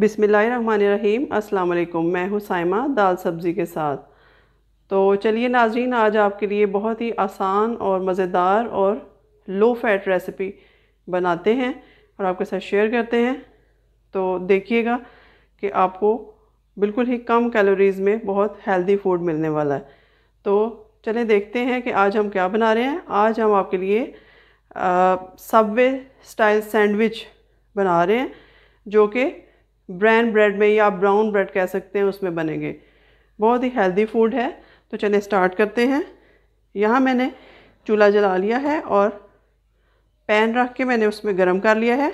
बिसमीम् अल्लाम मैं हूँ साइमा दाल सब्ज़ी के साथ तो चलिए नाजरीन आज आपके लिए बहुत ही आसान और मज़ेदार और लो फैट रेसिपी बनाते हैं और आपके साथ शेयर करते हैं तो देखिएगा कि आपको बिल्कुल ही कम कैलोरीज़ में बहुत हेल्दी फूड मिलने वाला है तो चलें देखते हैं कि आज हम क्या बना रहे हैं आज हम आपके लिए सबवे स्टाइल सैंडविच बना रहे हैं जो कि ब्रैन ब्रेड में या ब्राउन ब्रेड कह सकते हैं उसमें बनेंगे बहुत ही हेल्दी फूड है तो चलिए स्टार्ट करते हैं यहाँ मैंने चूल्हा जला लिया है और पैन रख के मैंने उसमें गर्म कर लिया है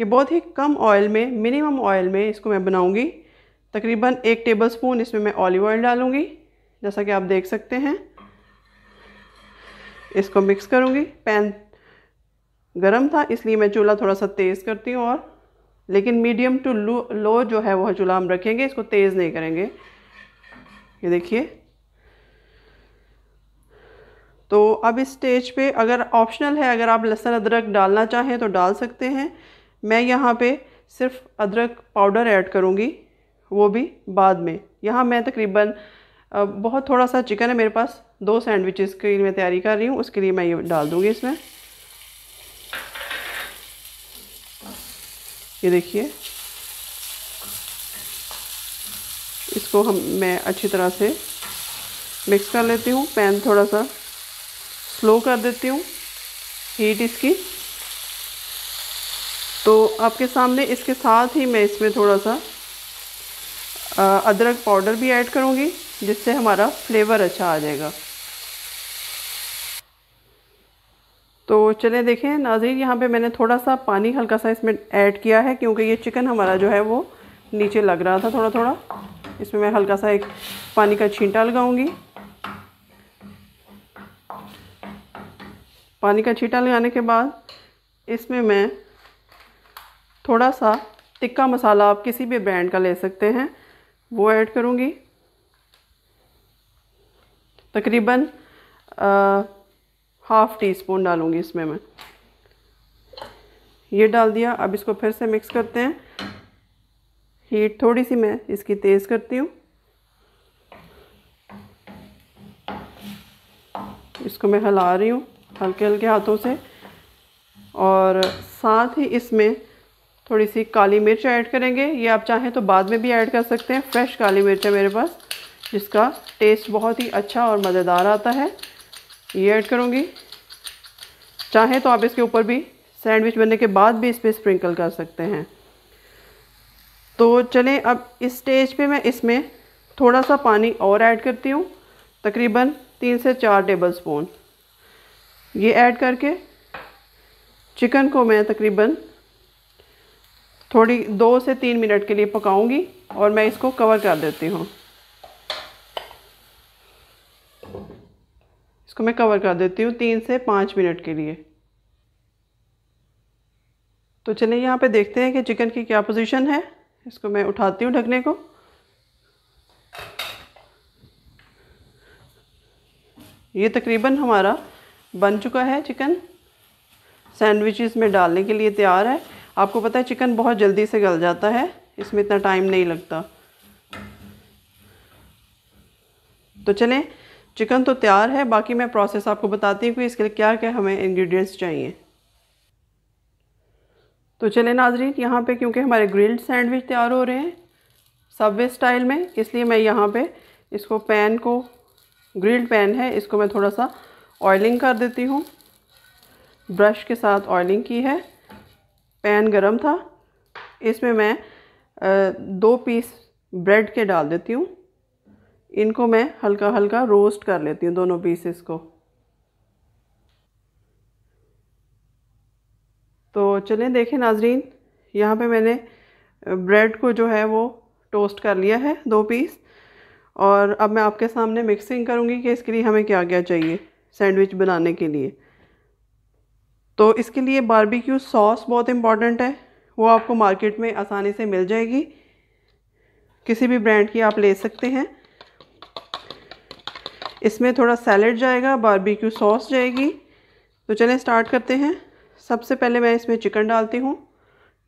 ये बहुत ही कम ऑयल में मिनिमम ऑयल में इसको मैं बनाऊँगी तकरीबन एक टेबल स्पून इसमें मैं ऑलिव ऑयल डालूँगी जैसा कि आप देख सकते हैं इसको मिक्स करूँगी पैन गरम था इसलिए मैं चूल्हा थोड़ा सा तेज़ करती हूँ और लेकिन मीडियम टू लो, लो जो है वह चूल्हा हम रखेंगे इसको तेज़ नहीं करेंगे ये देखिए तो अब इस स्टेज पे अगर ऑप्शनल है अगर आप लहसुन अदरक डालना चाहें तो डाल सकते हैं मैं यहाँ पे सिर्फ अदरक पाउडर ऐड करूँगी वो भी बाद में यहाँ मैं तकरीबन बहुत थोड़ा सा चिकन है मेरे पास दो सैंडविचेस की मैं तैयारी कर रही हूँ उसके लिए मैं ये डाल दूँगी इसमें ये देखिए इसको हम मैं अच्छी तरह से मिक्स कर लेती हूँ पैन थोड़ा सा स्लो कर देती हूँ हीट इसकी तो आपके सामने इसके साथ ही मैं इसमें थोड़ा सा अदरक पाउडर भी ऐड करूँगी जिससे हमारा फ्लेवर अच्छा आ जाएगा तो चले देखें नाजरीन यहाँ पे मैंने थोड़ा सा पानी हल्का सा इसमें ऐड किया है क्योंकि ये चिकन हमारा जो है वो नीचे लग रहा था थोड़ा थोड़ा इसमें मैं हल्का सा एक पानी का छींटा लगाऊंगी पानी का छींटा लगाने के बाद इसमें मैं थोड़ा सा टिक्का मसाला आप किसी भी ब्रांड का ले सकते हैं वो ऐड करूँगी तकरीबन हाफ़ टी स्पून डालूँगी इसमें मैं ये डाल दिया अब इसको फिर से मिक्स करते हैं हीट थोड़ी सी मैं इसकी तेज़ करती हूँ इसको मैं हिला रही हूँ हल्के हल्के हाथों से और साथ ही इसमें थोड़ी सी काली मिर्च ऐड करेंगे ये आप चाहें तो बाद में भी ऐड कर सकते हैं फ्रेश काली मिर्च है मेरे पास जिसका टेस्ट बहुत ही अच्छा और मज़ेदार आता है ये ऐड करूँगी चाहे तो आप इसके ऊपर भी सैंडविच बनने के बाद भी इस पर स्प्रिंकल कर सकते हैं तो चलें अब इस स्टेज पे मैं इसमें थोड़ा सा पानी और ऐड करती हूँ तकरीबन तीन से चार टेबल स्पून ये ऐड करके चिकन को मैं तकरीबन थोड़ी दो से तीन मिनट के लिए पकाऊंगी और मैं इसको कवर कर देती हूँ इसको मैं कवर कर देती हूँ तीन से पाँच मिनट के लिए तो चलिए यहाँ पे देखते हैं कि चिकन की क्या पोजीशन है इसको मैं उठाती हूँ ढकने को ये तकरीबन हमारा बन चुका है चिकन सैंडविचेस में डालने के लिए तैयार है आपको पता है चिकन बहुत जल्दी से गल जाता है इसमें इतना टाइम नहीं लगता तो चलें चिकन तो तैयार है बाकी मैं प्रोसेस आपको बताती हूँ कि इसके लिए क्या क्या हमें इंग्रेडिएंट्स चाहिए तो चले नाजरीन यहाँ पे क्योंकि हमारे ग्रिल्ड सैंडविच तैयार हो रहे हैं सबवे स्टाइल में इसलिए मैं यहाँ पे इसको पैन को ग्रिल्ड पैन है इसको मैं थोड़ा सा ऑयलिंग कर देती हूँ ब्रश के साथ ऑयलिंग की है पैन गरम था इसमें मैं दो पीस ब्रेड के डाल देती हूँ इनको मैं हल्का हल्का रोस्ट कर लेती हूँ दोनों पीसेस को तो चलें देखें नाजरीन यहाँ पे मैंने ब्रेड को जो है वो टोस्ट कर लिया है दो पीस और अब मैं आपके सामने मिक्सिंग करूँगी कि इसके लिए हमें क्या क्या चाहिए सैंडविच बनाने के लिए तो इसके लिए बारबेक्यू सॉस बहुत इम्पॉर्टेंट है वो आपको मार्केट में आसानी से मिल जाएगी किसी भी ब्रांड की आप ले सकते हैं इसमें थोड़ा सैलड जाएगा बारबेक्यू सॉस जाएगी तो चलें स्टार्ट करते हैं सबसे पहले मैं इसमें चिकन डालती हूँ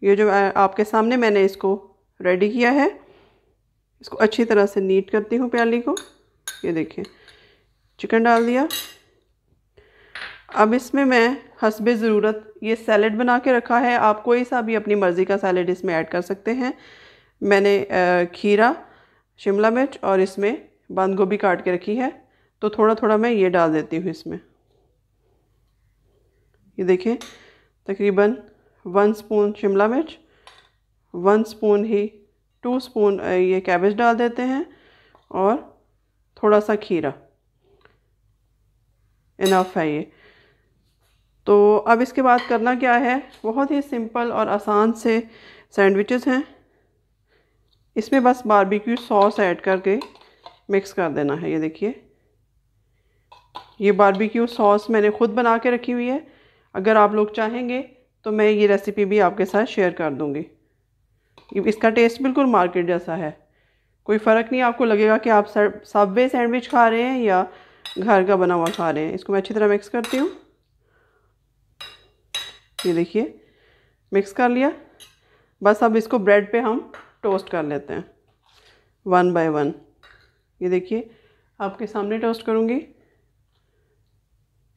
ये जो आपके सामने मैंने इसको रेडी किया है इसको अच्छी तरह से नीट करती हूँ प्याली को ये देखिए चिकन डाल दिया अब इसमें मैं हसब ज़रूरत ये सैलड बना के रखा है आप कोई सा भी अपनी मर्ज़ी का सैलड इसमें ऐड कर सकते हैं मैंने खीरा शिमला मिर्च और इसमें बंद गोभी काट के रखी है तो थोड़ा थोड़ा मैं ये डाल देती हूँ इसमें ये देखें तकरीबन वन स्पून शिमला मिर्च वन स्पून ही टू स्पून ये कैबेज डाल देते हैं और थोड़ा सा खीरा इनफ है ये तो अब इसके बाद करना क्या है बहुत ही सिंपल और आसान से सैंडविचेस हैं इसमें बस बारबेक्यू सॉस ऐड करके मिक्स कर देना है ये देखिए ये बारबेक्यू सॉस मैंने ख़ुद बना के रखी हुई है अगर आप लोग चाहेंगे तो मैं ये रेसिपी भी आपके साथ शेयर कर दूँगी इसका टेस्ट बिल्कुल मार्केट जैसा है कोई फ़र्क नहीं आपको लगेगा कि आप सब्वे सैंडविच खा रहे हैं या घर का बना हुआ खा रहे हैं इसको मैं अच्छी तरह मिक्स करती हूँ ये देखिए मिक्स कर लिया बस अब इसको ब्रेड पे हम टोस्ट कर लेते हैं वन बाय वन ये देखिए आपके सामने टोस्ट करूँगी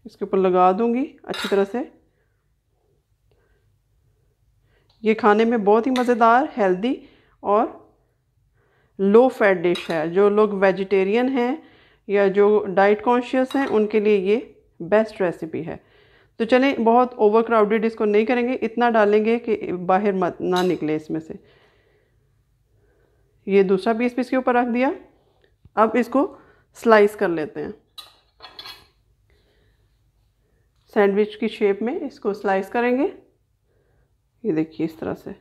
इसके ऊपर लगा दूँगी अच्छी तरह से ये खाने में बहुत ही मज़ेदार हेल्दी और लो फैट डिश है जो लोग वेजिटेरियन हैं या जो डाइट कॉन्शियस हैं उनके लिए ये बेस्ट रेसिपी है तो चलें बहुत ओवर क्राउडेड इसको नहीं करेंगे इतना डालेंगे कि बाहर मत ना निकले इसमें से ये दूसरा पीस पीस के ऊपर रख दिया अब इसको स्लाइस कर लेते हैं सैंडविच की शेप में इसको स्लाइस करेंगे ये देखिए इस तरह से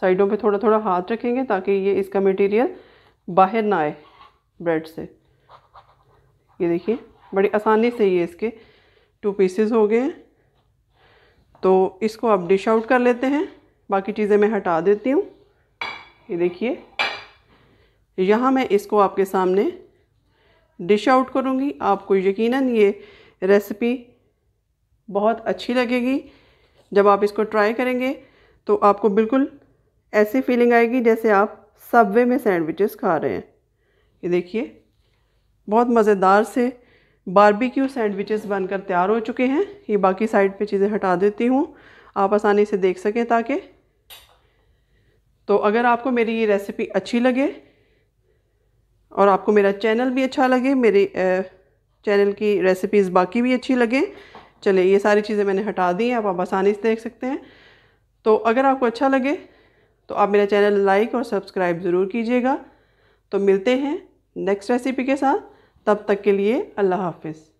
साइडों पे थोड़ा थोड़ा हाथ रखेंगे ताकि ये इसका मटेरियल बाहर ना आए ब्रेड से ये देखिए बड़ी आसानी से ये इसके टू पीसेस हो गए हैं तो इसको आप डिश आउट कर लेते हैं बाकी चीज़ें मैं हटा देती हूँ ये देखिए यहाँ मैं इसको आपके सामने डिश आउट करूँगी आपको यकीनन ये रेसिपी बहुत अच्छी लगेगी जब आप इसको ट्राई करेंगे तो आपको बिल्कुल ऐसी फीलिंग आएगी जैसे आप सबवे में सैंडविचेस खा रहे हैं ये देखिए बहुत मज़ेदार से बारबेक्यू सैंडविचेस बनकर तैयार हो चुके हैं ये बाकी साइड पे चीज़ें हटा देती हूँ आप आसानी से देख सकें ताकि तो अगर आपको मेरी ये रेसिपी अच्छी लगे और आपको मेरा चैनल भी अच्छा लगे मेरे चैनल की रेसिपीज़ बाकी भी अच्छी लगें चले ये सारी चीज़ें मैंने हटा दी हैं आप, आप आसानी से देख सकते हैं तो अगर आपको अच्छा लगे तो आप मेरा चैनल लाइक और सब्सक्राइब ज़रूर कीजिएगा तो मिलते हैं नेक्स्ट रेसिपी के साथ तब तक के लिए अल्लाह हाफिज़